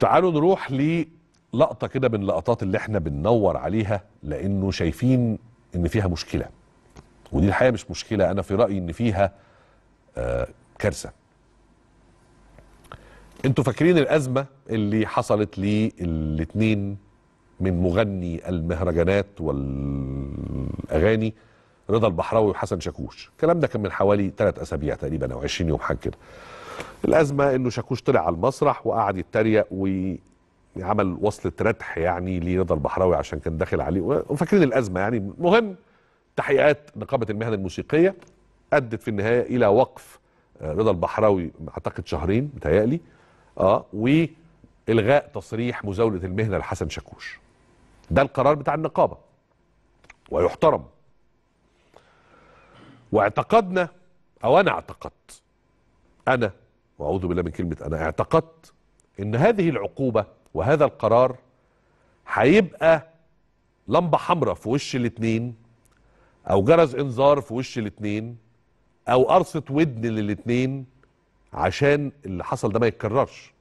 تعالوا نروح للقطة كده من لقطات اللي احنا بننور عليها لانه شايفين ان فيها مشكلة ودي الحقيقة مش مشكلة انا في رأيي ان فيها آه كارثة انتوا فاكرين الازمة اللي حصلت للاتنين من مغني المهرجانات والاغاني رضا البحراوي وحسن شاكوش الكلام ده كان من حوالي ثلاث اسابيع تقريبا او 20 يوم حاجه كده الازمه انه شاكوش طلع على المسرح وقعد يتريق وعمل وصله ردح يعني لرضا البحراوي عشان كان داخل عليه وفاكرين الازمه يعني مهم تحقيقات نقابه المهن الموسيقيه ادت في النهايه الى وقف آه، رضا البحراوي اعتقد شهرين متهيألي اه والغاء تصريح مزاوله المهنه لحسن شاكوش ده القرار بتاع النقابه ويحترم واعتقدنا او انا اعتقدت انا واعوذ بالله من كلمه انا اعتقدت ان هذه العقوبه وهذا القرار هيبقى لمبه حمراء في وش الاثنين او جرس انذار في وش الاثنين او قرصه ودن للاثنين عشان اللي حصل ده ما يتكررش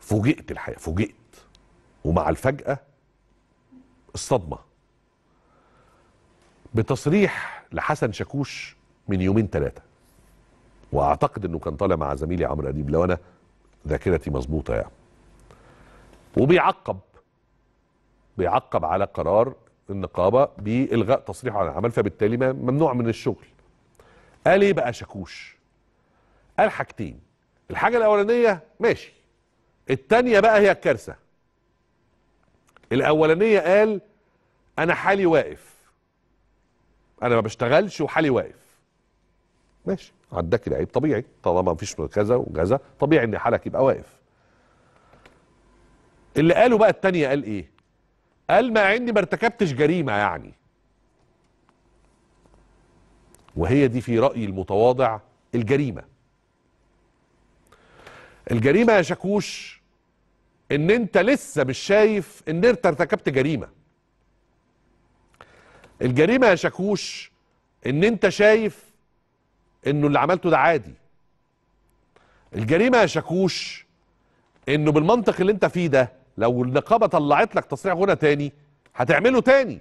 فوجئت الحقيقه فوجئت ومع الفجأة الصدمة بتصريح لحسن شاكوش من يومين ثلاثة واعتقد انه كان طالع مع زميلي عمرو اديب لو انا ذاكرتي مظبوطه يعني وبيعقب بيعقب على قرار النقابه بالغاء تصريحه عن العمل فبالتالي ممنوع من الشغل قال ايه بقى شاكوش قال حاجتين الحاجه الاولانيه ماشي الثانيه بقى هي الكارثه الاولانيه قال انا حالي واقف انا ما بشتغلش وحالي واقف ماشي عداك لعيب طبيعي طالما مفيش كذا وكذا طبيعي ان حالك يبقى واقف اللي قاله بقى التانية قال ايه قال ما عندي ما ارتكبتش جريمه يعني وهي دي في رايي المتواضع الجريمه الجريمه يا شاكوش ان انت لسه مش شايف ان انت ارتكبت جريمه الجريمه يا شاكوش ان انت شايف انه اللي عملته ده عادي الجريمه يا شاكوش انه بالمنطق اللي انت فيه ده لو النقابه طلعت لك تصريح غنى تاني هتعمله تاني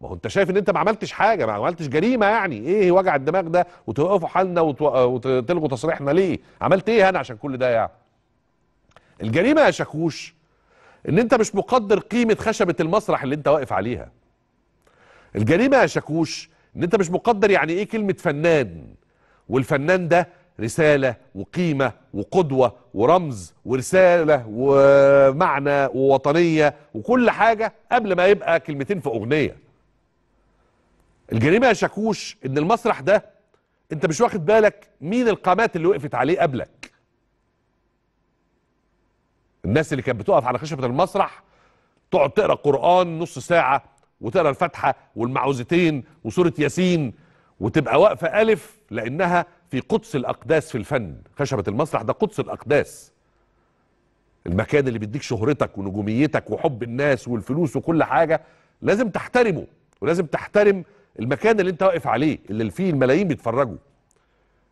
ما هو انت شايف ان انت ما عملتش حاجه ما عملتش جريمه يعني ايه وجع الدماغ ده وتوقفوا حالنا وتلغوا تصريحنا ليه عملت ايه انا عشان كل ده يعني الجريمه يا شاكوش ان انت مش مقدر قيمه خشبه المسرح اللي انت واقف عليها الجريمه يا شاكوش ان انت مش مقدر يعني ايه كلمه فنان والفنان ده رسالة وقيمة وقدوة ورمز ورسالة ومعنى ووطنية وكل حاجة قبل ما يبقى كلمتين في أغنية الجريمة يا شاكوش إن المسرح ده أنت مش واخد بالك مين القامات اللي وقفت عليه قبلك الناس اللي كانت بتقف على خشبة المسرح تقعد تقرا قرآن نص ساعة وتقرا الفاتحة والمعوذتين وسورة ياسين وتبقى واقفة ألف لأنها في قدس الأقداس في الفن خشبة المسرح ده قدس الأقداس المكان اللي بيديك شهرتك ونجوميتك وحب الناس والفلوس وكل حاجة لازم تحترمه ولازم تحترم المكان اللي انت واقف عليه اللي فيه الملايين بيتفرجوا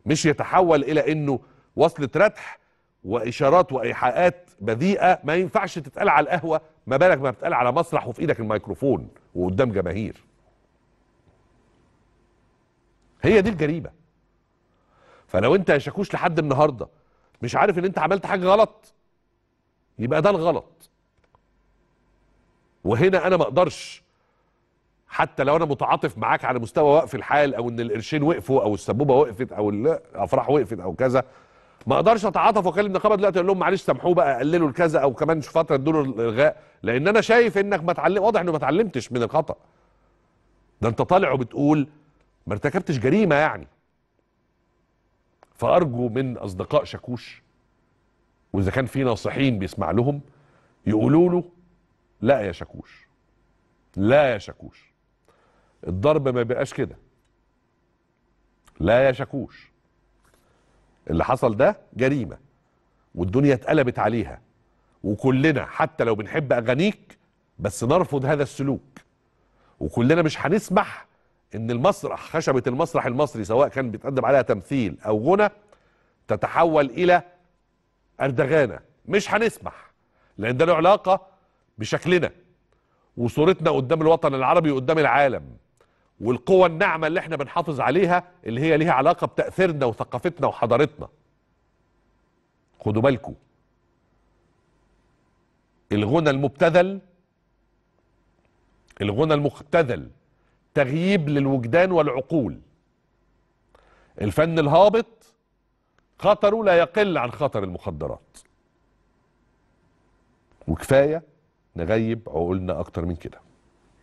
مش يتحول إلى أنه وصلة ردح وإشارات وإيحاءات بذيئة ما ينفعش تتقال على القهوة ما بالك ما بتتقال على مسرح وفي إيدك الميكروفون وقدام جماهير هي دي الجريمه فلو انت يا شاكوش لحد النهارده مش عارف ان انت عملت حاجه غلط يبقى ده الغلط وهنا انا ما اقدرش حتى لو انا متعاطف معاك على مستوى وقف الحال او ان القرشين وقفوا او السبوبه وقفت او الافراح وقفت او كذا ما اقدرش اتعاطف واكلم النقابه دلوقتي اقول لهم معلش سامحوه بقى قللوا الكذا او كمان فتره ادوا الغاء لان انا شايف انك ما تعلم واضح انه ما اتعلمتش من الخطا ده انت طالع وبتقول ما ارتكبتش جريمه يعني فارجو من اصدقاء شاكوش واذا كان في ناصحين بيسمع لهم يقولوا له لا يا شاكوش لا يا شاكوش الضرب ما بيبقاش كده لا يا شاكوش اللي حصل ده جريمه والدنيا اتقلبت عليها وكلنا حتى لو بنحب اغانيك بس نرفض هذا السلوك وكلنا مش هنسمح ان المسرح خشبه المسرح المصري سواء كان بيتقدم عليها تمثيل او غنى تتحول الى اردغانه مش هنسمح لان ده له علاقه بشكلنا وصورتنا قدام الوطن العربي وقدام العالم والقوة الناعمة اللي احنا بنحافظ عليها اللي هي ليها علاقة بتأثيرنا وثقافتنا وحضارتنا خدوا بالكم الغنى المبتذل الغنى المختذل تغييب للوجدان والعقول الفن الهابط خطره لا يقل عن خطر المخدرات وكفايه نغيب عقولنا اكتر من كده